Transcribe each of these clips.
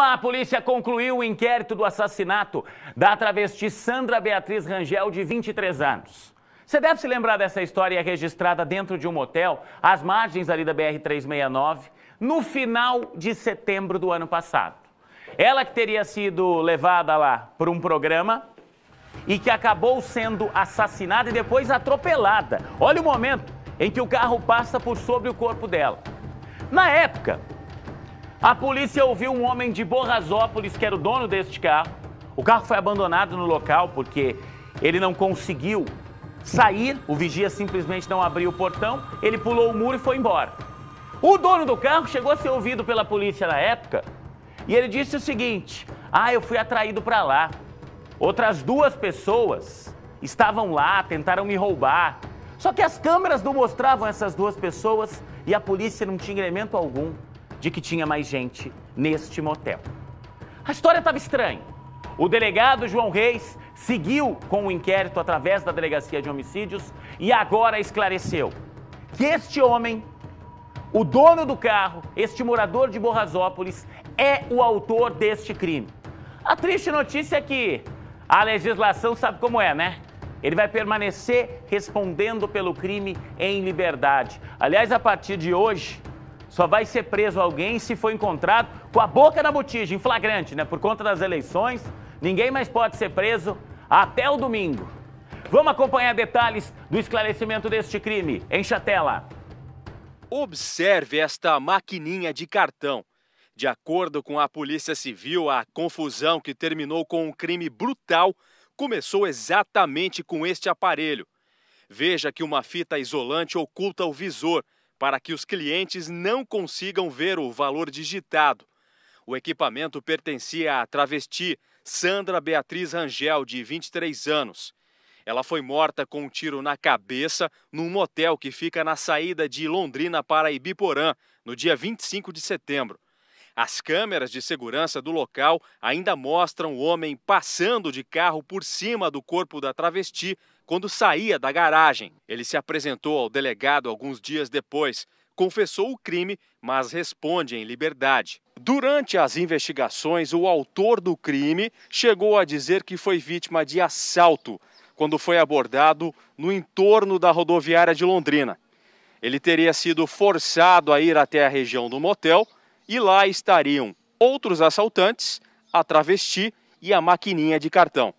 A polícia concluiu o inquérito do assassinato da travesti Sandra Beatriz Rangel, de 23 anos. Você deve se lembrar dessa história é registrada dentro de um motel, às margens ali da BR-369, no final de setembro do ano passado. Ela que teria sido levada lá por um programa e que acabou sendo assassinada e depois atropelada. Olha o momento em que o carro passa por sobre o corpo dela. Na época, a polícia ouviu um homem de Borrasópolis, que era o dono deste carro. O carro foi abandonado no local porque ele não conseguiu sair, o vigia simplesmente não abriu o portão, ele pulou o muro e foi embora. O dono do carro chegou a ser ouvido pela polícia na época e ele disse o seguinte: Ah, eu fui atraído para lá. Outras duas pessoas estavam lá, tentaram me roubar. Só que as câmeras não mostravam essas duas pessoas e a polícia não tinha elemento algum de que tinha mais gente neste motel. A história estava estranha. O delegado João Reis seguiu com o inquérito através da delegacia de homicídios e agora esclareceu que este homem, o dono do carro, este morador de Borrasópolis, é o autor deste crime. A triste notícia é que a legislação sabe como é, né? Ele vai permanecer respondendo pelo crime em liberdade. Aliás, a partir de hoje, só vai ser preso alguém se for encontrado com a boca na botija, em flagrante, né? Por conta das eleições, ninguém mais pode ser preso até o domingo. Vamos acompanhar detalhes do esclarecimento deste crime. Enche a tela. Observe esta maquininha de cartão. De acordo com a Polícia Civil, a confusão que terminou com um crime brutal começou exatamente com este aparelho. Veja que uma fita isolante oculta o visor para que os clientes não consigam ver o valor digitado. O equipamento pertencia à travesti Sandra Beatriz Rangel, de 23 anos. Ela foi morta com um tiro na cabeça num motel que fica na saída de Londrina para Ibiporã, no dia 25 de setembro. As câmeras de segurança do local ainda mostram o homem passando de carro por cima do corpo da travesti quando saía da garagem, ele se apresentou ao delegado alguns dias depois, confessou o crime, mas responde em liberdade. Durante as investigações, o autor do crime chegou a dizer que foi vítima de assalto quando foi abordado no entorno da rodoviária de Londrina. Ele teria sido forçado a ir até a região do motel e lá estariam outros assaltantes, a travesti e a maquininha de cartão.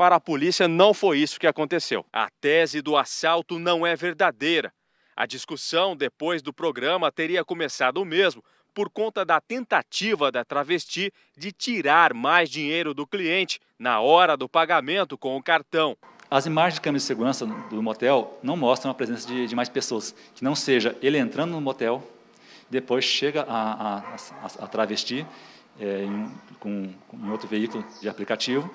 Para a polícia, não foi isso que aconteceu. A tese do assalto não é verdadeira. A discussão depois do programa teria começado mesmo por conta da tentativa da travesti de tirar mais dinheiro do cliente na hora do pagamento com o cartão. As imagens de câmera de segurança do motel não mostram a presença de, de mais pessoas, que não seja ele entrando no motel, depois chega a, a, a, a travesti é, em, com, em outro veículo de aplicativo,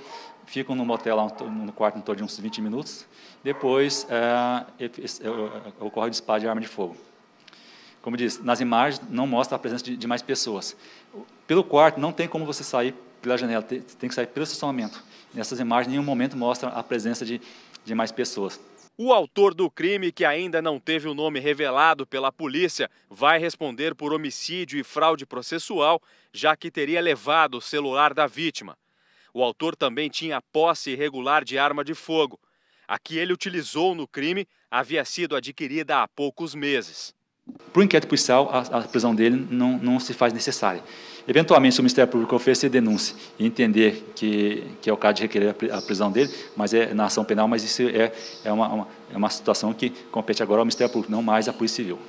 ficam no motel, no quarto, em torno de uns 20 minutos. Depois, é, é, é, ocorre o disparo de arma de fogo. Como diz, nas imagens não mostra a presença de, de mais pessoas. Pelo quarto, não tem como você sair pela janela, tem, tem que sair pelo estacionamento. Nessas imagens, em nenhum momento mostra a presença de, de mais pessoas. O autor do crime, que ainda não teve o nome revelado pela polícia, vai responder por homicídio e fraude processual, já que teria levado o celular da vítima. O autor também tinha posse irregular de arma de fogo. A que ele utilizou no crime havia sido adquirida há poucos meses por inquérito policial, a, a prisão dele não, não se faz necessária. Eventualmente, se o Ministério Público oferecer denúncia e entender que, que é o caso de requerer a prisão dele, mas é na ação penal, mas isso é, é, uma, uma é uma situação que compete agora ao Ministério Público, não mais à Polícia Civil.